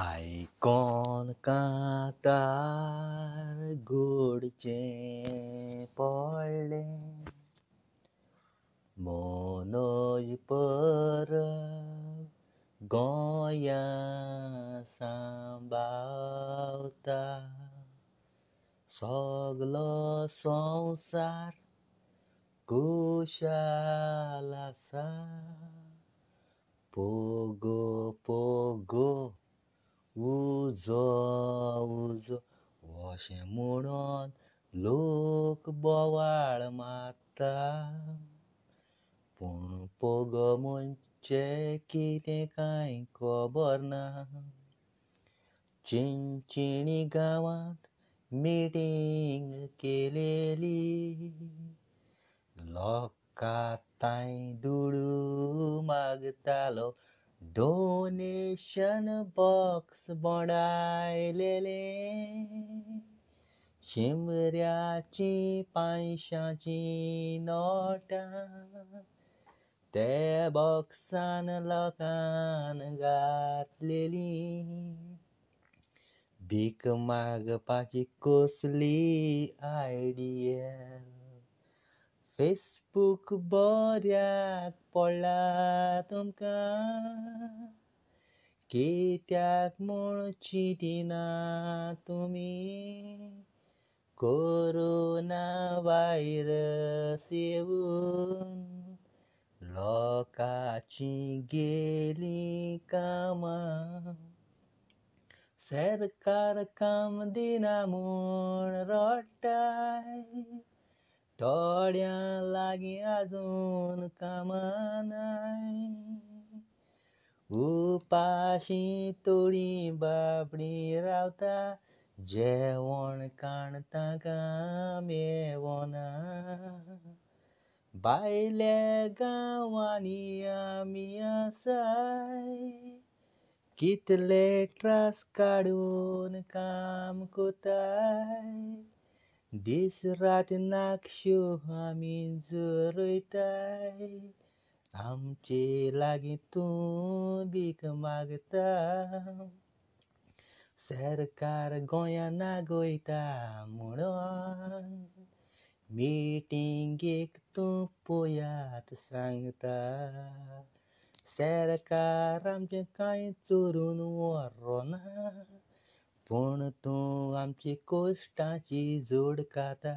icon কাতার গড়ছে পড়লে মনোজ পর গয়া সাম্বাওতা সগলো সংসার কুশালাসা পোগো পোগো 无座无座，我羡慕侬，路可不玩嘛哒。Pun pogo mun ce kite ka in koborna Cin cini gawat meeting keleli Lokatai duru magtalo talo donation box बोडायलेले शिमऱ्याची पैशाची नोटां त्या बॉक्सान लोकान घातलेली भीक मागपाची कसली आयडिया Facebook boryak pollatomka কিত্যাক মোৰ চিদিনা তুমি কৰোণা ভাইৰাছ येऊन लोकाची गेली कामां सरकार काम दिना म्हूण रडटाय थोड्या लागी अजून काम नाही उपाशी तोडी बाबडी रावता जेवण काणता का मेवना बायल्या गांवांनी आमी आसाय कितले त्रास काडून काम कोताय देश रात नाक्षो आम्ही जोरयताय आमचे लागी तू बीक मागता सरकार गोंया नागोयता म्हणून मिटींगेक तूं पोयात सांगता सरकार आमचे कांय चोरून ना पूण तूं आमची कोश्टाची जोड खाता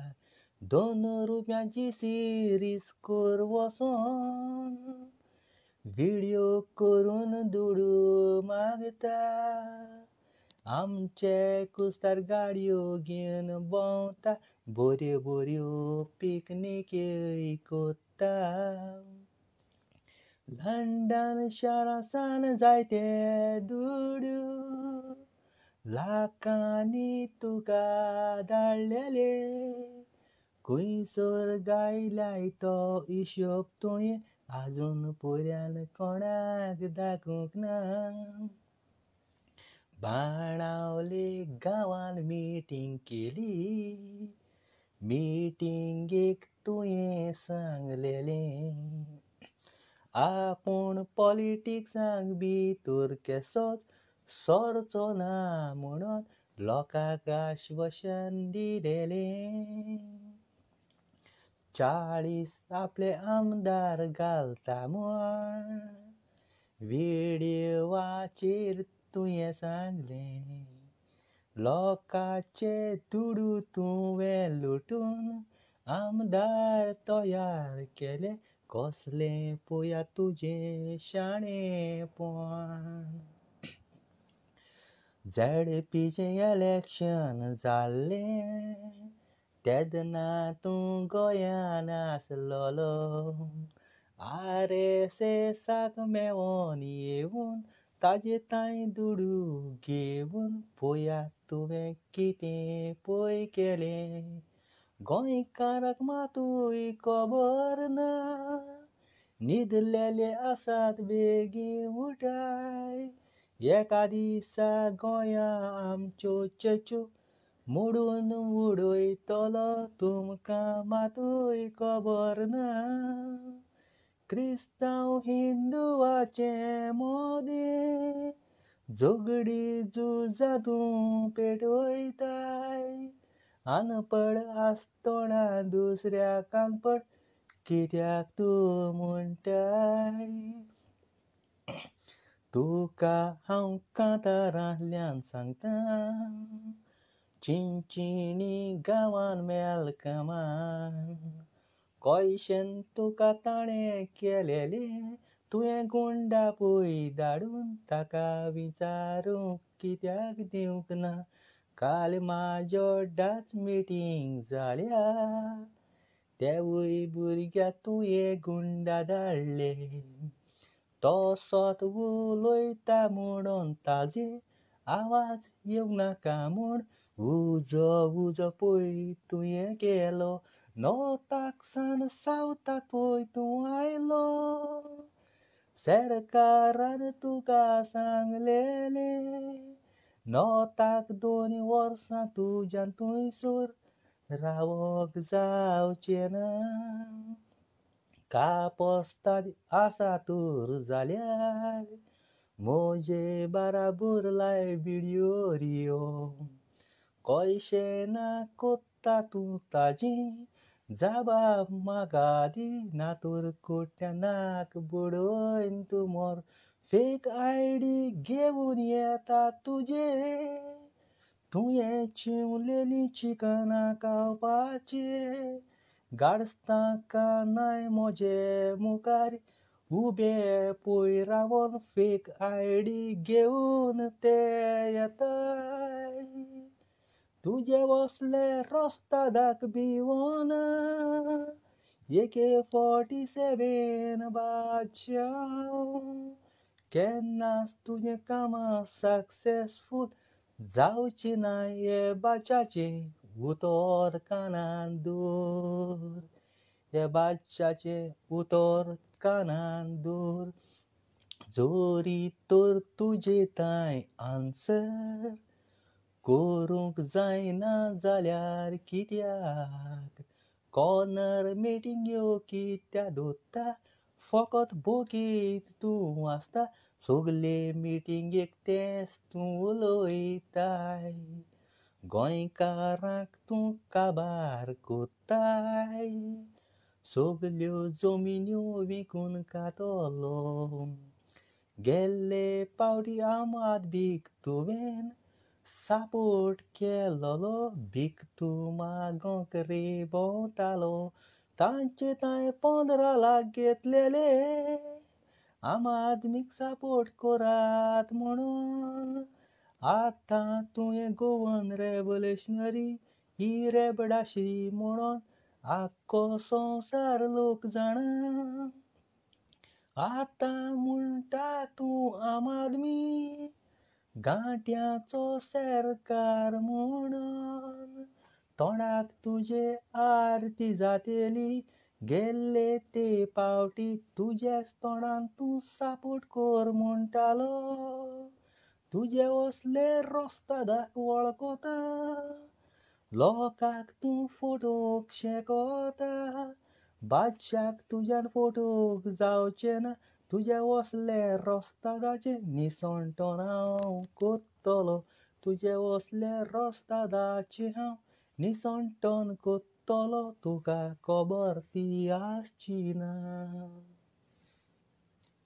दोन रुपयांची सिरीज कोर वसोन व्हिडिओ करून दुडू मागता आमचे कुस्तार गाडयो घेवन भोंवता बऱ्यो बऱ्यो पिकनिके कोत्ता लंडन शारा जायते दुडू लाखांनी तुका धाडलेले खंयसर गायलाय तो हिशोब तुवें आजून पुऱ्यान कोणाक दाखोवंक ना बाणावले गांवान मिटींग केली मिटींगेक तुवें सांगलेलें आपूण पॉलिटिक्सांक भितर केसोच सरचो ना म्हणून लोकांक आश्वासन दिलेले चाळीस आपले आमदार घालता म्हण व्हिडिओवाचेर तुवें सांगलें लोकाचे तुडू तुवें लुटून आमदार तयार केले कसलें तुझे तुजें शाणेपण झडपीचे इलेक्शन जाल्ले तेदना तूं गोंयान आसलोलो आर एस एसाक मेळोन येवन ताजे तांय दुडूक घेवन पळयात तुवें कितें पळय केलें गोंयकाराक मातूय खबर ना न्हिदलेले आसात बेगीन उठाय एका दिसा गोंया आमच्यो चेच्यो मोडून उडयतलो तुमकां मातूय खबर ना क्रिस्तांव हिंदुवाचे मोदे झगडी जुजातूं पेटवयताय अनपड आसतोणा दुसऱ्या कानपड कित्याक तूं म्हणटाय तुका हांव राहल्यान सांगता चिंचिणी गांवान मेल कमान कोयशेन तुका ताणें केलेले, तुवें गुंडा पळय धाडून ताका विचारूं कित्याक दिवंक ना काल म्हाजो डाच मिटींग जाल्या तेवूय भुरग्या तुवें गुंडा धाडले तसत उलोयता मोडन ताजे आवाज येवना कामोड उज उज पोय तुयें केलो नोताक सान सावतात पोय तूं आयलो सरकारान तुका सांगलेले नोताक दोन वर्सां तुज्यान सुर रावोक जावचें ना Ca postat asaturi जाल्या म्हजे बाराबोर लाय बिडयोऱ्यो कळशे ना कोत्ता तूं ताजी जाबाब म्हाका दिना तोर कोट्यानाक बुडोयन तूं मोर फेक आयडी घेवन येता तुजे तुवें चिवलेली चिकनां खावपाचें नाय मोजे मुखार mugari Ube रावन फेक डी घेऊन ते येत तुझे वसले रस्ता भिवन एके फोर्टी सेवेन बादशाव केन्नाच तुझे कामां सक्सेसफूल जावची ना हे उतोर कानान दूर हे बादशाचे उतोर कानान दूर जोरी तोर तुजे ताय आन्सर करूंक जायना जाल्यार कित्याक कॉर्नर यो कित्या दोत्ता फकत बोगीत तूं आसता सोगले मिटींगेक तेंच तूं उलोयताय गोंयकारांक तूं काबार कोत्ताय सोगल्यो जमिन्यो विकून कातोलो गेल्ले पावटी आमात भीक तुवें सापोर्ट केलोलो भीक तूं मागोंक रे भोंवतालो तांचे तांय पंदरा लाख घेतलेले आम आदमीक सापोर्ट करात म्हणून आता तुवें गोवन रेवल्युशनरी ही रेबडाशी म्हणून आखो संवसार लोक जाणा आता म्हणटा तू आम आदमी गांठ्याचो सरकार म्हणून तोंडाक तुजे आरती जातेली गेल्ले ते पावटी तुज्याच तोंडान तूं सापोट कोर म्हणटालो tu llevas le rostada walkota, lo kak tu fotok shekota, bachak tu jan fotok zauchena, tu llevas le rostada che ni son котоло, kotolo, tu роста да че che hao, ni son ton kotolo, tu ka kobar